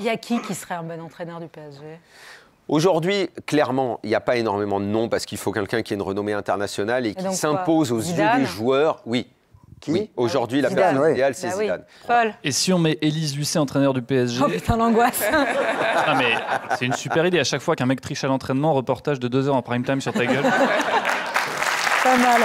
Il y a qui qui serait un bon entraîneur du PSG Aujourd'hui, clairement, il n'y a pas énormément de noms parce qu'il faut quelqu'un qui ait une renommée internationale et, qui s'impose aux yeux des joueurs. Oui. Qui Aujourd'hui, la personne idéale, c'est bah Zidane. Et si on met Elise Lucet, entraîneur du PSG Oh putain, l'angoisse ah, mais c'est une super idée. À chaque fois qu'un mec triche à l'entraînement, reportage de deux heures en prime time sur ta gueule. pas mal.